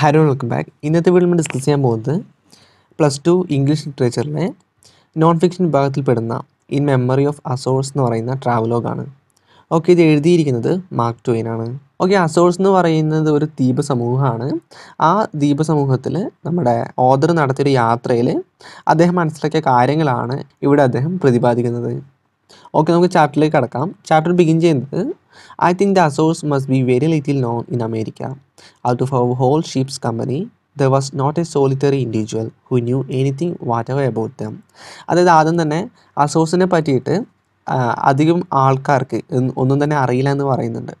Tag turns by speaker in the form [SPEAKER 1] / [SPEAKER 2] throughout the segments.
[SPEAKER 1] hello welcome back ഇന്നത്തെ video നമ്മൾ discuss ചെയ്യാൻ പോകുന്നത് പ്ലസ് ടു ഇംഗ്ലീഷ് ലിറ്ററേച്ചറിലെ നോൺ ഫിക്ഷൻ വിഭാഗത്തിൽപ്പെടുന്ന ഇൻ മെമ്മറി ഓഫ് അസോഴ്സ് എന്ന് പറയുന്ന ട്രാവലോഗാണ് ഓക്കെ ഇത് എഴുതിയിരിക്കുന്നത് മാർക്ക് ട്വയിനാണ് ഓക്കെ അസോഴ്സ് എന്ന് പറയുന്നത് ഒരു ദ്വീപ സമൂഹമാണ് ആ ദ്വീപ സമൂഹത്തിൽ നമ്മുടെ ഓദർ നടത്തിയൊരു യാത്രയിൽ അദ്ദേഹം മനസ്സിലാക്കിയ കാര്യങ്ങളാണ് ഇവിടെ അദ്ദേഹം പ്രതിപാദിക്കുന്നത് ഓക്കെ നമുക്ക് ചാപ്റ്ററിലേക്ക് കടക്കാം ചാപ്റ്റർ ബിഗിൻ ചെയ്യുന്നത് I think the Azores must be very little known in America out of our whole ship's company the was not a solitary individual who knew anything whatever about them അതായത് ആദ്യം തന്നെ അസോഴ്സിനെ പറ്റിയിട്ട് അധികം ആൾക്കാർക്ക് ഒന്നും തന്നെ അറിയില്ല എന്ന് പറയുന്നുണ്ട്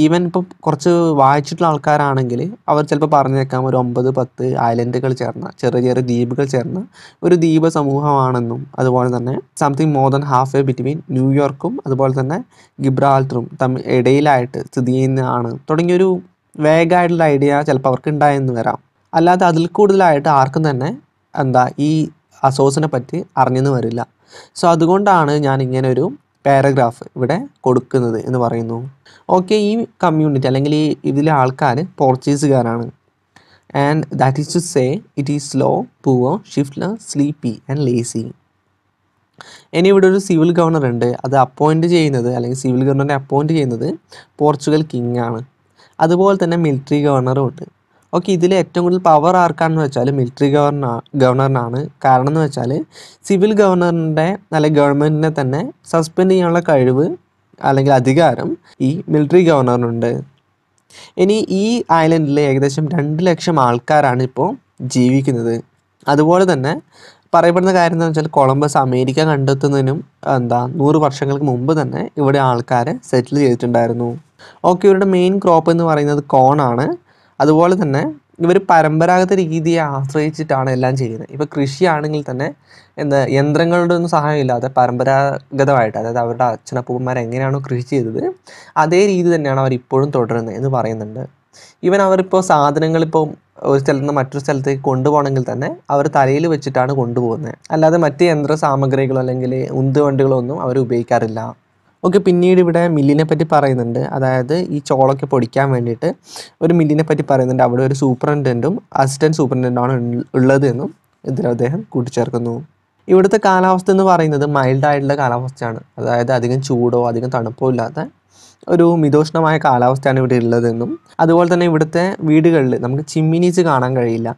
[SPEAKER 1] ഈവൻ ഇപ്പോൾ കുറച്ച് വായിച്ചിട്ടുള്ള ആൾക്കാരാണെങ്കിൽ അവർ ചിലപ്പോൾ പറഞ്ഞേക്കാം ഒരു ഒമ്പത് പത്ത് ഐലൻഡുകൾ ചേർന്ന ചെറിയ ചെറിയ ദ്വീപുകൾ ചേർന്ന ഒരു ദ്വീപ സമൂഹമാണെന്നും അതുപോലെ തന്നെ something more than halfway between ന്യൂയോർക്കും അതുപോലെ തന്നെ ഗിബ്രാൾട്ടറും തമ്മിൽ ഇടയിലായിട്ട് സ്ഥിതി ചെയ്യുന്നതാണ് തുടങ്ങിയൊരു വേഗമായിട്ടുള്ള ഐഡിയ ചിലപ്പോൾ അവർക്ക് ഉണ്ടായെന്ന് വരാം അല്ലാതെ അതിൽ കൂടുതലായിട്ട് ആർക്കും തന്നെ എന്താ ഈ അസോസിനെ പറ്റി അറിഞ്ഞെന്ന് വരില്ല സോ അതുകൊണ്ടാണ് ഞാൻ ഇങ്ങനെ ഒരു പാരഗ്രാഫ് ഇവിടെ കൊടുക്കുന്നത് എന്ന് പറയുന്നു ഓക്കെ ഈ കമ്മ്യൂണിറ്റി അല്ലെങ്കിൽ ഈ ഇതിലെ ആൾക്കാർ പോർച്ചുഗീസുകാരാണ് and that is to say it is slow poor shiftless sleepy and lazy ഇനി ഇവിടെ ഒരു സിവിൽ ഗവർണർ ഉണ്ട് അത് അപ്പോയിൻറ്റ് ചെയ്യുന്നത് അല്ലെങ്കിൽ സിവിൽ ഗവർണറിനെ അപ്പോയിൻറ്റ് ചെയ്യുന്നത് പോർച്ചുഗൽ കിങ് ആണ് അതുപോലെ തന്നെ മിലിറ്ററി ഗവർണറും ഉണ്ട് ഓക്കെ ഇതിൽ ഏറ്റവും കൂടുതൽ പവർ ആർക്കാണെന്ന് വെച്ചാൽ മിലിറ്ററി ഗവർണർ ഗവർണറിനാണ് കാരണം എന്ന് വെച്ചാൽ സിവിൽ ഗവർണറിൻ്റെ അല്ലെങ്കിൽ ഗവൺമെൻറ്റിനെ തന്നെ സസ്പെൻഡ് ചെയ്യാനുള്ള കഴിവ് അല്ലെങ്കിൽ അധികാരം ഈ മിലിറ്ററി ഗവർണറിനുണ്ട് ഇനി ഈ ഐലൻഡിൽ ഏകദേശം രണ്ട് ലക്ഷം ആൾക്കാരാണ് ഇപ്പോൾ ജീവിക്കുന്നത് അതുപോലെ തന്നെ പറയപ്പെടുന്ന കാര്യം എന്താണെന്ന് വെച്ചാൽ കൊളംബസ് അമേരിക്ക കണ്ടെത്തുന്നതിനും എന്താ നൂറ് വർഷങ്ങൾക്ക് മുമ്പ് തന്നെ ഇവിടെ ആൾക്കാരെ സെറ്റിൽ ചെയ്തിട്ടുണ്ടായിരുന്നു ഓക്കെ ഇവരുടെ മെയിൻ ക്രോപ്പ് എന്ന് പറയുന്നത് കോണാണ് അതുപോലെ തന്നെ ഇവർ പരമ്പരാഗത രീതിയെ ആശ്രയിച്ചിട്ടാണ് എല്ലാം ചെയ്യുന്നത് ഇപ്പോൾ കൃഷിയാണെങ്കിൽ തന്നെ എന്താ യന്ത്രങ്ങളുടെ ഒന്നും സഹായമില്ലാതെ പരമ്പരാഗതമായിട്ട് അതായത് അവരുടെ അച്ഛനപ്പൂപ്പന്മാർ എങ്ങനെയാണോ കൃഷി ചെയ്തത് അതേ രീതി തന്നെയാണ് അവർ ഇപ്പോഴും തുടരുന്നത് എന്ന് പറയുന്നുണ്ട് ഈവൻ അവരിപ്പോൾ സാധനങ്ങൾ ഇപ്പോൾ ഒരു സ്ഥലത്ത് നിന്ന് മറ്റൊരു സ്ഥലത്തേക്ക് കൊണ്ടുപോകണമെങ്കിൽ തന്നെ അവർ തലയിൽ വെച്ചിട്ടാണ് കൊണ്ടുപോകുന്നത് അല്ലാതെ മറ്റ് യന്ത്ര സാമഗ്രികളോ അല്ലെങ്കിൽ ഉന്തുവണ്ടികളോ ഒന്നും അവർ ഉപയോഗിക്കാറില്ല ഓക്കെ പിന്നീട് ഇവിടെ മില്ലിനെ പറ്റി പറയുന്നുണ്ട് അതായത് ഈ ചോളൊക്കെ പൊടിക്കാൻ വേണ്ടിയിട്ട് ഒരു മില്ലിനെ പറ്റി പറയുന്നുണ്ട് അവിടെ ഒരു സൂപ്രണ്ടൻറ്റും അസിസ്റ്റൻറ്റ് സൂപ്രണ്ടൻ്റുമാണ് ഉള്ളത് എന്നും ഇതിൽ അദ്ദേഹം കൂട്ടിച്ചേർക്കുന്നു ഇവിടുത്തെ കാലാവസ്ഥ എന്ന് പറയുന്നത് മൈൽഡായിട്ടുള്ള കാലാവസ്ഥയാണ് അതായത് അധികം ചൂടോ അധികം തണുപ്പോ ഇല്ലാത്ത ഒരു മിതോഷ്ണമായ കാലാവസ്ഥയാണ് ഇവിടെ ഉള്ളതെന്നും അതുപോലെ തന്നെ ഇവിടുത്തെ വീടുകളിൽ നമുക്ക് ചിമ്മിനീസ് കാണാൻ കഴിയില്ല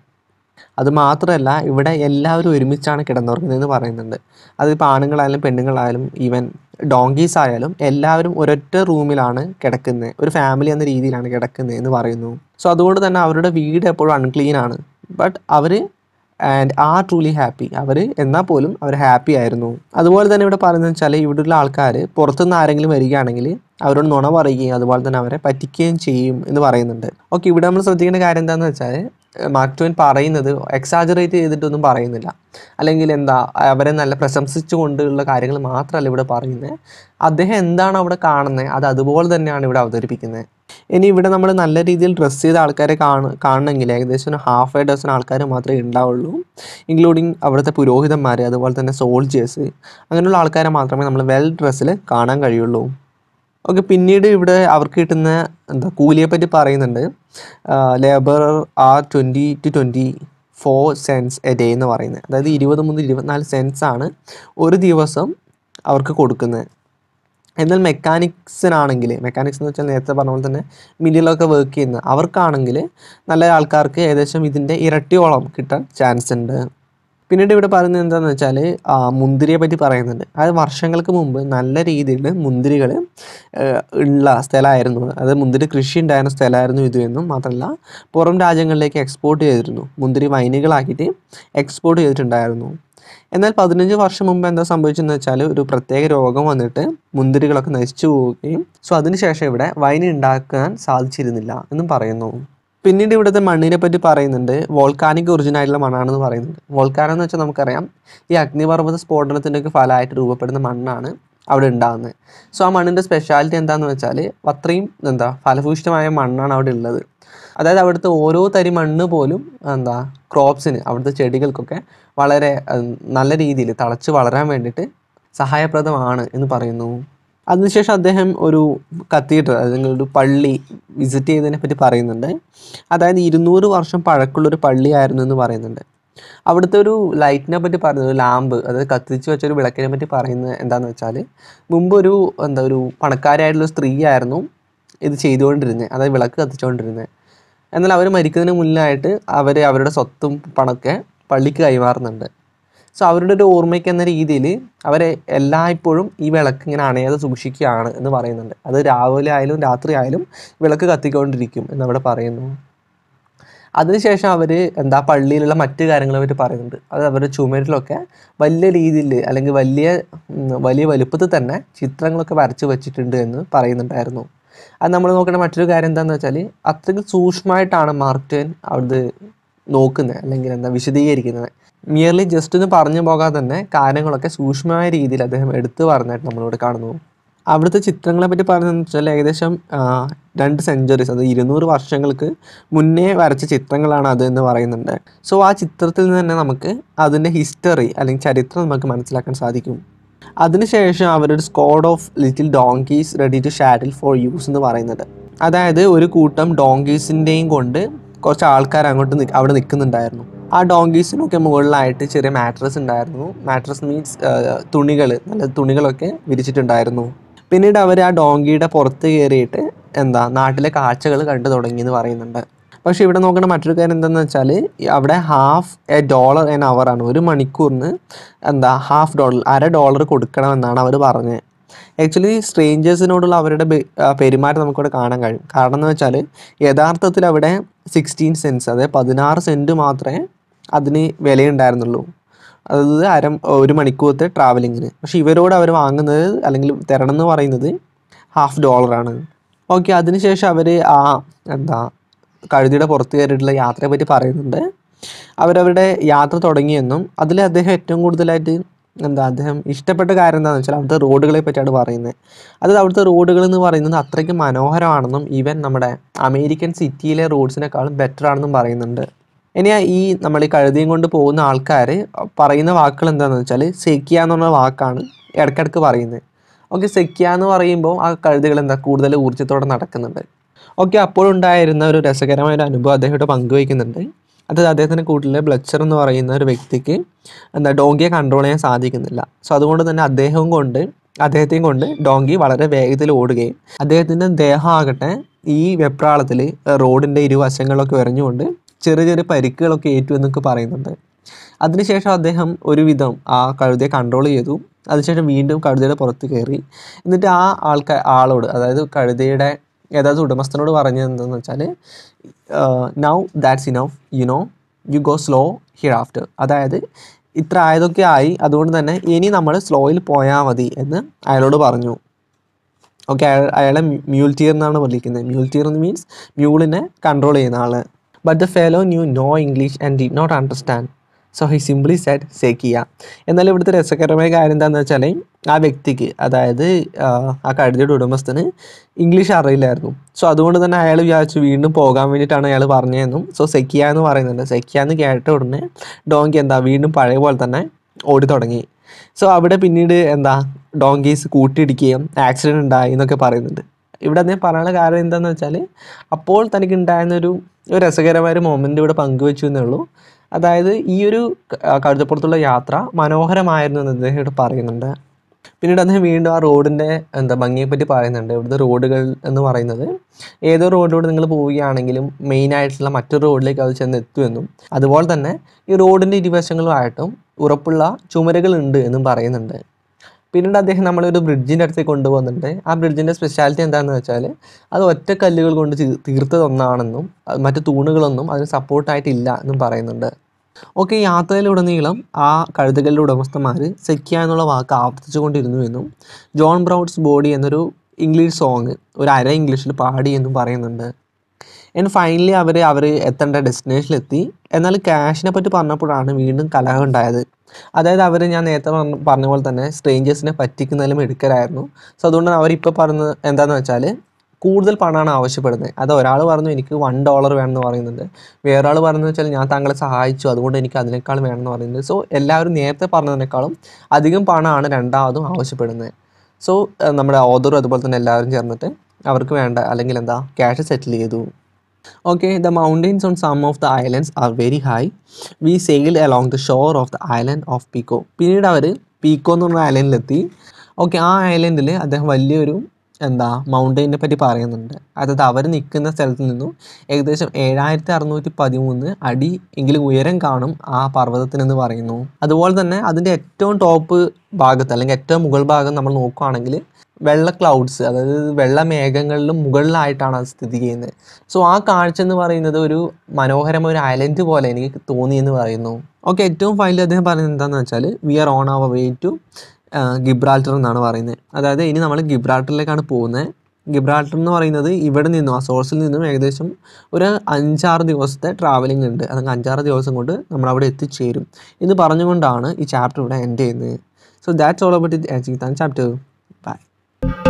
[SPEAKER 1] അതുമാത്രമല്ല ഇവിടെ എല്ലാവരും ഒരുമിച്ചാണ് കിടന്നുറങ്ങുന്നതെന്ന് പറയുന്നുണ്ട് അതിപ്പോൾ ആണുങ്ങളായാലും പെണ്ണുങ്ങളായാലും ഈവൻ ഡോങ്കീസ് ആയാലും എല്ലാവരും ഒരൊറ്റ റൂമിലാണ് കിടക്കുന്നത് ഒരു ഫാമിലി എന്ന രീതിയിലാണ് കിടക്കുന്നത് എന്ന് പറയുന്നു സോ അതുകൊണ്ട് തന്നെ അവരുടെ വീട് എപ്പോഴും അൺക്ലീൻ ആണ് ബട്ട് അവർ ആൻഡ് ആർ ട്രൂലി ഹാപ്പി അവർ എന്നാൽ പോലും അവർ ഹാപ്പി ആയിരുന്നു അതുപോലെ തന്നെ ഇവിടെ പറയുന്നത് വെച്ചാൽ ഇവിടെയുള്ള ആൾക്കാർ പുറത്തുനിന്ന് ആരെങ്കിലും വരികയാണെങ്കിൽ അവരോട് നുണ പറയുകയും അതുപോലെ തന്നെ അവരെ പറ്റിക്കുകയും ചെയ്യും എന്ന് പറയുന്നുണ്ട് ഓക്കെ ഇവിടെ നമ്മൾ ശ്രദ്ധിക്കേണ്ട കാര്യം എന്താണെന്ന് വെച്ചാൽ മാർക്ക് ട്വൻ പറയുന്നത് എക്സാജറേറ്റ് ചെയ്തിട്ടൊന്നും പറയുന്നില്ല അല്ലെങ്കിൽ എന്താ അവരെ നല്ല പ്രശംസിച്ചുകൊണ്ടുള്ള കാര്യങ്ങൾ മാത്രമല്ല ഇവിടെ പറയുന്നത് അദ്ദേഹം എന്താണ് അവിടെ കാണുന്നത് അത് അതുപോലെ തന്നെയാണ് ഇവിടെ അവതരിപ്പിക്കുന്നത് ഇനി ഇവിടെ നമ്മൾ നല്ല രീതിയിൽ ഡ്രസ് ചെയ്ത ആൾക്കാരെ കാണ കാണണമെങ്കിൽ ഏകദേശം ഒരു ഹാഫ് എ ഡസൺ ആൾക്കാർ മാത്രമേ ഉണ്ടാവുള്ളൂ ഇൻക്ലൂഡിങ് അവിടുത്തെ പുരോഹിതന്മാർ അതുപോലെ തന്നെ സോൾജേഴ്സ് അങ്ങനെയുള്ള ആൾക്കാരെ മാത്രമേ നമ്മൾ വെൽ ഡ്രസ്സിൽ കാണാൻ കഴിയുള്ളൂ ഓക്കെ പിന്നീട് ഇവിടെ അവർക്ക് കിട്ടുന്ന എന്താ കൂലിയെപ്പറ്റി പറയുന്നുണ്ട് labour are twenty two twenty four cents a day എന്ന് പറയുന്നത് അതായത് ഇരുപത് മുതൽ ഇരുപത്തിനാല് സെൻസ് ആണ് ഒരു ദിവസം അവർക്ക് കൊടുക്കുന്നത് എന്നാൽ മെക്കാനിക്സിനാണെങ്കിൽ മെക്കാനിക്സ് എന്ന് വെച്ചാൽ നേരത്തെ പറഞ്ഞ പോലെ തന്നെ മില്ലിലൊക്കെ വർക്ക് ചെയ്യുന്ന അവർക്കാണെങ്കിൽ നല്ല ആൾക്കാർക്ക് ഏകദേശം ഇതിൻ്റെ ഇരട്ടിയോളം കിട്ടാൻ ചാൻസ് ഉണ്ട് പിന്നീട് ഇവിടെ പറയുന്നത് എന്താണെന്ന് വെച്ചാൽ മുന്തിരിയെ പറ്റി പറയുന്നുണ്ട് അത് വർഷങ്ങൾക്ക് മുമ്പ് നല്ല രീതിയിൽ മുന്തിരികൾ ഉള്ള സ്ഥലമായിരുന്നു അതായത് മുന്തിരി കൃഷി ഉണ്ടായിരുന്ന സ്ഥലമായിരുന്നു ഇത് എന്നും മാത്രമല്ല പുറം രാജ്യങ്ങളിലേക്ക് എക്സ്പോർട്ട് ചെയ്തിരുന്നു മുന്തിരി വൈനുകളാക്കിയിട്ട് എക്സ്പോർട്ട് ചെയ്തിട്ടുണ്ടായിരുന്നു എന്നാൽ പതിനഞ്ച് വർഷം മുമ്പ് എന്താ സംഭവിച്ചെന്ന് വെച്ചാൽ ഒരു പ്രത്യേക രോഗം വന്നിട്ട് മുന്തിരികളൊക്കെ നശിച്ചു പോവുകയും സോ അതിനുശേഷം ഇവിടെ വൈൻ ഉണ്ടാക്കാൻ സാധിച്ചിരുന്നില്ല എന്നും പറയുന്നു പിന്നീട് ഇവിടുത്തെ മണ്ണിനെ പറ്റി പറയുന്നുണ്ട് വോൾക്കാനിക് ഒറിജിനായിട്ടുള്ള മണ്ണാണെന്ന് പറയുന്നുണ്ട് വോൾക്കാനം എന്ന് വെച്ചാൽ നമുക്കറിയാം ഈ അഗ്നിപർവ്വത സ്ഫോടനത്തിൻ്റെയൊക്കെ ഫലമായിട്ട് രൂപപ്പെടുന്ന മണ്ണാണ് അവിടെ ഉണ്ടാകുന്നത് സോ ആ മണ്ണിൻ്റെ സ്പെഷ്യാലിറ്റി എന്താണെന്ന് വെച്ചാൽ അത്രയും എന്താ ഫലഭൂഷ്ടമായ മണ്ണാണ് അവിടെ ഉള്ളത് അതായത് അവിടുത്തെ ഓരോ തരി മണ്ണ് പോലും എന്താ ക്രോപ്സിന് അവിടുത്തെ ചെടികൾക്കൊക്കെ വളരെ നല്ല രീതിയിൽ തളച്ച് വളരാൻ വേണ്ടിയിട്ട് സഹായപ്രദമാണ് എന്ന് പറയുന്നു അതിനുശേഷം അദ്ദേഹം ഒരു കത്തീഡ്രൽ അല്ലെങ്കിൽ ഒരു പള്ളി വിസിറ്റ് ചെയ്തതിനെ പറ്റി പറയുന്നുണ്ട് അതായത് ഇരുന്നൂറ് വർഷം പള്ളി പള്ളിയായിരുന്നു എന്ന് പറയുന്നുണ്ട് അവിടുത്തെ ഒരു ലൈറ്റിനെ പറ്റി പറയുന്നത് ലാമ്പ് അതായത് കത്തിച്ച് വെച്ചൊരു വിളക്കിനെ പറ്റി പറയുന്നത് എന്താണെന്ന് വെച്ചാൽ മുമ്പ് ഒരു എന്താ ഒരു പണക്കാരായിട്ടുള്ള സ്ത്രീ ആയിരുന്നു ഇത് ചെയ്തുകൊണ്ടിരുന്നത് അതായത് വിളക്ക് കത്തിച്ചുകൊണ്ടിരുന്നത് എന്നാൽ അവർ മരിക്കുന്നതിന് മുന്നിലായിട്ട് അവർ അവരുടെ സ്വത്തും പണമൊക്കെ പള്ളിക്ക് കൈമാറുന്നുണ്ട് സോ അവരുടെ ഒരു ഓർമ്മയ്ക്ക് എന്ന രീതിയിൽ അവരെ എല്ലായ്പ്പോഴും ഈ വിളക്ക് ഇങ്ങനെ അണയാതെ സൂക്ഷിക്കുകയാണ് എന്ന് പറയുന്നുണ്ട് അത് രാവിലെ ആയാലും രാത്രി ആയാലും വിളക്ക് കത്തിക്കൊണ്ടിരിക്കും എന്നവിടെ പറയുന്നു അതിനുശേഷം അവർ എന്താ പള്ളിയിലുള്ള മറ്റു കാര്യങ്ങൾ അവർ പറയുന്നുണ്ട് അത് അവരുടെ ചുമരിലൊക്കെ വലിയ രീതിയിൽ അല്ലെങ്കിൽ വലിയ വലിയ വലുപ്പത്തിൽ തന്നെ ചിത്രങ്ങളൊക്കെ വരച്ച് വെച്ചിട്ടുണ്ട് എന്ന് പറയുന്നുണ്ടായിരുന്നു അത് നമ്മൾ നോക്കേണ്ട മറ്റൊരു കാര്യം എന്താണെന്ന് വെച്ചാൽ അത്രയ്ക്ക് സൂക്ഷ്മമായിട്ടാണ് മാർട്ടിൻ അവിടുത്തെ നോക്കുന്നത് അല്ലെങ്കിൽ എന്താ വിശദീകരിക്കുന്നത് മിയർലി ജസ്റ്റ് ഒന്ന് പറഞ്ഞു പോകാതെ തന്നെ കാര്യങ്ങളൊക്കെ സൂക്ഷ്മമായ രീതിയിൽ അദ്ദേഹം എടുത്തു പറഞ്ഞായിട്ട് നമ്മളിവിടെ കാണുന്നു അവിടുത്തെ ചിത്രങ്ങളെ പറ്റി പറഞ്ഞതെന്ന് വെച്ചാൽ ഏകദേശം രണ്ട് സെഞ്ചുറീസ് അത് ഇരുന്നൂറ് വർഷങ്ങൾക്ക് മുന്നേ വരച്ച ചിത്രങ്ങളാണ് അത് എന്ന് പറയുന്നുണ്ട് സോ ആ ചിത്രത്തിൽ നിന്ന് തന്നെ നമുക്ക് അതിൻ്റെ ഹിസ്റ്ററി അല്ലെങ്കിൽ ചരിത്രം നമുക്ക് മനസ്സിലാക്കാൻ സാധിക്കും അതിനുശേഷം അവരുടെ squad of little donkeys ready to shuttle for use എന്ന് പറയുന്നത് അതായത് ഒരു കൂട്ടം ഡോങ്കീസിൻ്റെയും കൊണ്ട് കുറച്ച് ആൾക്കാർ അങ്ങോട്ട് അവിടെ നിൽക്കുന്നുണ്ടായിരുന്നു ആ ഡോങ്കീസിനൊക്കെ മുകളിലായിട്ട് ചെറിയ മാട്രസ് ഉണ്ടായിരുന്നു മാട്രസ് മീൻസ് തുണികൾ നല്ല തുണികളൊക്കെ വിരിച്ചിട്ടുണ്ടായിരുന്നു പിന്നീട് അവർ ആ ഡോങ്കിയുടെ പുറത്ത് കയറിയിട്ട് എന്താ നാട്ടിലെ കാഴ്ചകൾ കണ്ടു തുടങ്ങി എന്ന് പറയുന്നുണ്ട് പക്ഷേ ഇവിടെ നോക്കേണ്ട മറ്റൊരു കാര്യം എന്താണെന്ന് വെച്ചാൽ അവിടെ ഹാഫ് എ ഡോളർ എൻ അവറാണ് ഒരു മണിക്കൂറിന് എന്താ ഹാഫ് ഡോളർ അര ഡോളർ കൊടുക്കണമെന്നാണ് അവർ പറഞ്ഞത് ആക്ച്വലി സ്ട്രേഞ്ചേഴ്സിനോടുള്ള അവരുടെ പെരുമാറ്റം നമുക്കിവിടെ കാണാൻ കഴിയും കാരണം എന്ന് വെച്ചാൽ യഥാർത്ഥത്തിൽ അവിടെ സിക്സ്റ്റീൻ സെൻസ് അതായത് പതിനാറ് സെൻറ്റ് മാത്രമേ അതിന് വിലയുണ്ടായിരുന്നുള്ളൂ അതായത് അര ഒരു മണിക്കൂറത്തെ ട്രാവലിങ്ങിന് പക്ഷേ ഇവരോട് അവർ വാങ്ങുന്നത് അല്ലെങ്കിൽ തരണം എന്ന് പറയുന്നത് ഹാഫ് ഡോളറാണ് ഓക്കെ അതിനുശേഷം അവർ ആ എന്താ കഴുതിയുടെ പുറത്ത് കയറിയിട്ടുള്ള യാത്രയെ പറ്റി പറയുന്നുണ്ട് അവരവരുടെ യാത്ര തുടങ്ങിയെന്നും അതിൽ അദ്ദേഹം ഏറ്റവും കൂടുതലായിട്ട് എന്താ അദ്ദേഹം ഇഷ്ടപ്പെട്ട കാര്യം എന്താണെന്ന് വെച്ചാൽ അവിടുത്തെ റോഡുകളെ പറ്റിയാണ് പറയുന്നത് അതായത് അവിടുത്തെ റോഡുകൾ എന്ന് പറയുന്നത് അത്രയ്ക്ക് മനോഹരമാണെന്നും ഈവൻ നമ്മുടെ അമേരിക്കൻ സിറ്റിയിലെ റോഡ്സിനേക്കാളും ബെറ്റർ ആണെന്നും പറയുന്നുണ്ട് ഇനി ഈ നമ്മൾ ഈ കഴുതിയും കൊണ്ട് പോകുന്ന ആൾക്കാർ പറയുന്ന വാക്കുകൾ എന്താണെന്ന് വെച്ചാൽ സെക്കിയ എന്ന് വാക്കാണ് ഇടയ്ക്കിടയ്ക്ക് പറയുന്നത് ഓക്കെ സെക്കിയ എന്ന് പറയുമ്പോൾ ആ കഴുതികൾ എന്താ കൂടുതൽ ഊർജ്ജത്തോടെ നടക്കുന്നുണ്ട് ഒക്കെ അപ്പോഴുണ്ടായിരുന്ന ഒരു രസകരമായ ഒരു അനുഭവം അദ്ദേഹത്തോട് പങ്കുവയ്ക്കുന്നുണ്ട് അത് അദ്ദേഹത്തിൻ്റെ കൂട്ടിലെ ബ്ലച്ചർ എന്ന് പറയുന്ന ഒരു വ്യക്തിക്ക് എന്താ ഡോങ്കിയെ കൺട്രോൾ ചെയ്യാൻ സാധിക്കുന്നില്ല സോ അതുകൊണ്ട് തന്നെ അദ്ദേഹം കൊണ്ട് അദ്ദേഹത്തെയും കൊണ്ട് ഡോങ്കി വളരെ വേഗത്തിൽ ഓടുകയും അദ്ദേഹത്തിൻ്റെ ദേഹമാകട്ടെ ഈ വെപ്രാളത്തിൽ റോഡിൻ്റെ ഇരുവശങ്ങളിലൊക്കെ എറിഞ്ഞുകൊണ്ട് ചെറിയ ചെറിയ പരിക്കുകളൊക്കെ ഏറ്റു എന്നൊക്കെ പറയുന്നുണ്ട് അതിനുശേഷം അദ്ദേഹം ഒരുവിധം ആ കഴുതയെ കൺട്രോൾ ചെയ്തു അതിനുശേഷം വീണ്ടും കഴുതയുടെ പുറത്ത് കയറി എന്നിട്ട് ആ ആൾക്കാർ ആളോട് അതായത് കഴുതയുടെ യഥാർത്ഥ ഉടമസ്ഥനോട് പറഞ്ഞത് എന്താണെന്ന് വെച്ചാൽ now that's enough you know you go slow hereafter അതായത് ഇത്ര ആയതൊക്കെ ആയി അതുകൊണ്ട് തന്നെ ഇനി നമ്മൾ സ്ലോയിൽ പോയാൽ മതി എന്ന് അയാളോട് പറഞ്ഞു ഓക്കെ അയാൾ അയാളെ മ്യൂൾറ്റിയർ എന്നാണ് വിളിക്കുന്നത് മ്യൂൾറ്റിയർ എന്ന് മീൻസ് മ്യൂളിനെ കൺട്രോൾ ചെയ്യുന്ന ആൾ but the fellow knew no English and did not understand so he simply said സേക്കിയ എന്നാൽ ഇവിടുത്തെ രസകരമായ കാര്യം എന്താണെന്ന് വെച്ചാൽ ആ വ്യക്തിക്ക് അതായത് ആ കഴുതിയുടെ ഉടമസ്ഥന് ഇംഗ്ലീഷ് അറിയില്ലായിരുന്നു സോ അതുകൊണ്ട് തന്നെ അയാൾ വിചാരിച്ചു വീണ്ടും പോകാൻ വേണ്ടിയിട്ടാണ് അയാൾ പറഞ്ഞതെന്നും സോ സെക്കിയ എന്ന് പറയുന്നുണ്ട് സെക്കിയ എന്ന് കേട്ട ഉടനെ ഡോങ്കി എന്താ വീണ്ടും പഴയ പോലെ തന്നെ ഓടി തുടങ്ങി സോ അവിടെ പിന്നീട് എന്താ ഡോങ്കീസ് കൂട്ടിയിടിക്കുകയും ആക്സിഡൻറ്റ് ഉണ്ടായി എന്നൊക്കെ പറയുന്നുണ്ട് ഇവിടെ അദ്ദേഹം പറയാനുള്ള കാരണം എന്താണെന്ന് വെച്ചാൽ അപ്പോൾ തനിക്ക് ഉണ്ടായിരുന്നൊരു ഒരു രസകരമായ ഒരു മൊമെൻ്റ് ഇവിടെ പങ്കുവെച്ചു എന്നേ ഉള്ളൂ അതായത് ഈ ഒരു കഴുതപ്പുറത്തുള്ള യാത്ര മനോഹരമായിരുന്നു എന്ന് അദ്ദേഹം ഇവിടെ പറയുന്നുണ്ട് പിന്നീട് അദ്ദേഹം വീണ്ടും ആ റോഡിൻ്റെ എന്താ ഭംഗിയെപ്പറ്റി പറയുന്നുണ്ട് ഇവിടുത്തെ റോഡുകൾ എന്ന് പറയുന്നത് ഏതോ റോഡിലൂടെ നിങ്ങൾ പോവുകയാണെങ്കിലും ആയിട്ടുള്ള മറ്റൊരു റോഡിലേക്ക് അത് ചെന്ന് എത്തുമെന്നും അതുപോലെ തന്നെ ഈ റോഡിൻ്റെ ഇരുവശങ്ങളുമായിട്ടും ഉറപ്പുള്ള ചുമരുകളുണ്ട് എന്നും പറയുന്നുണ്ട് പിന്നീട് അദ്ദേഹം നമ്മളൊരു ബ്രിഡ്ജിൻ്റെ അടുത്തേക്ക് കൊണ്ടുപോകുന്നുണ്ട് ആ ബ്രിഡ്ജിൻ്റെ സ്പെഷ്യാലിറ്റി എന്താണെന്ന് വെച്ചാൽ അത് ഒറ്റ കല്ലുകൾ കൊണ്ട് തീർത്തതൊന്നാണെന്നും മറ്റു തൂണുകളൊന്നും അതിന് സപ്പോർട്ടായിട്ടില്ല എന്നും പറയുന്നുണ്ട് ഓക്കെ യാത്രയിലുടനീളം ആ കഴുതകളുടെ ഉടമസ്ഥന്മാർ സെക്യ എന്നുള്ള വാക്ക് ആവർത്തിച്ചു കൊണ്ടിരുന്നു എന്നും ജോൺ ബ്രൗഡ്സ് ബോഡി എന്നൊരു ഇംഗ്ലീഷ് സോങ് ഒരു അര ഇംഗ്ലീഷിൽ പാടി എന്നും പറയുന്നുണ്ട് ആൻഡ് ഫൈനലി അവർ അവർ എത്തേണ്ട ഡെസ്റ്റിനേഷനിലെത്തി എന്നാൽ ക്യാഷിനെ പറ്റി പറഞ്ഞപ്പോഴാണ് വീണ്ടും കലഹം ഉണ്ടായത് അതായത് അവർ ഞാൻ നേരത്തെ പറഞ്ഞ പോലെ തന്നെ സ്ട്രേഞ്ചേഴ്സിനെ പറ്റിക്കുന്നതിലും എടുക്കലായിരുന്നു സോ അതുകൊണ്ടാണ് അവരിപ്പോൾ പറഞ്ഞത് എന്താണെന്ന് വെച്ചാൽ കൂടുതൽ പണമാണ് ആവശ്യപ്പെടുന്നത് അത് ഒരാൾ പറഞ്ഞു എനിക്ക് വൺ ഡോളർ വേണമെന്ന് പറയുന്നുണ്ട് വേറൊരാൾ പറഞ്ഞു വെച്ചാൽ ഞാൻ താങ്കളെ സഹായിച്ചു അതുകൊണ്ട് എനിക്ക് അതിനേക്കാൾ വേണമെന്ന് പറയുന്നത് സോ എല്ലാവരും നേരത്തെ പറഞ്ഞതിനേക്കാളും അധികം പണമാണ് രണ്ടാമതും ആവശ്യപ്പെടുന്നത് സോ നമ്മുടെ ഓദറും അതുപോലെ തന്നെ എല്ലാവരും ചേർന്നിട്ട് അവർക്ക് വേണ്ട അല്ലെങ്കിൽ എന്താ ക്യാഷ് സെറ്റിൽ ചെയ്തു okay the mountains on some of the islands are very high we sail along the shore of the island of Pico പിന്നീട് അവർ പീക്കോ എന്ന് പറഞ്ഞ ഐലൻഡിലെത്തി ഓക്കെ ആ ഐലൻഡിൽ അദ്ദേഹം വലിയൊരു എന്താ മൗണ്ടൈനെ പറ്റി പറയുന്നുണ്ട് അതായത് അവർ നിൽക്കുന്ന സ്ഥലത്ത് നിന്നും ഏകദേശം ഏഴായിരത്തി അറുന്നൂറ്റി പതിമൂന്ന് അടി എങ്കിലും ഉയരം കാണും ആ പർവ്വതത്തിനെന്ന് പറയുന്നു അതുപോലെ തന്നെ അതിൻ്റെ ഏറ്റവും ടോപ്പ് ഭാഗത്ത് അല്ലെങ്കിൽ ഏറ്റവും മുകൾ ഭാഗം നമ്മൾ നോക്കുകയാണെങ്കിൽ വെള്ള ക്ലൗഡ്സ് അതായത് വെള്ള മേഘങ്ങളിലും മുകളിലായിട്ടാണ് അത് സ്ഥിതി ചെയ്യുന്നത് സോ ആ കാഴ്ച എന്ന് പറയുന്നത് ഒരു മനോഹരമായ ഒരു ഐലൻഡ് പോലെ എനിക്ക് തോന്നിയെന്ന് പറയുന്നു ഓക്കെ ഏറ്റവും ഫൈനലി അദ്ദേഹം പറയുന്നത് എന്താണെന്ന് വെച്ചാൽ we are on our way to Gibraltar എന്നാണ് പറയുന്നത് അതായത് ഇനി നമ്മൾ ഗിബ്രാൾട്ടറിലേക്കാണ് പോകുന്നത് ഗിബ്രാൾട്ടർ എന്ന് പറയുന്നത് ഇവിടെ നിന്നും ആ സോഴ്സിൽ നിന്നും ഏകദേശം ഒരു അഞ്ചാറ് ദിവസത്തെ ട്രാവലിംഗ് ഉണ്ട് അതെങ്കിൽ അഞ്ചാറ് ദിവസം കൊണ്ട് നമ്മൾ അവിടെ എത്തിച്ചേരും എന്ന് പറഞ്ഞുകൊണ്ടാണ് ഈ ചാപ്റ്റർ ഇവിടെ എൻഡ് ചെയ്യുന്നത് so that's all about it chapter by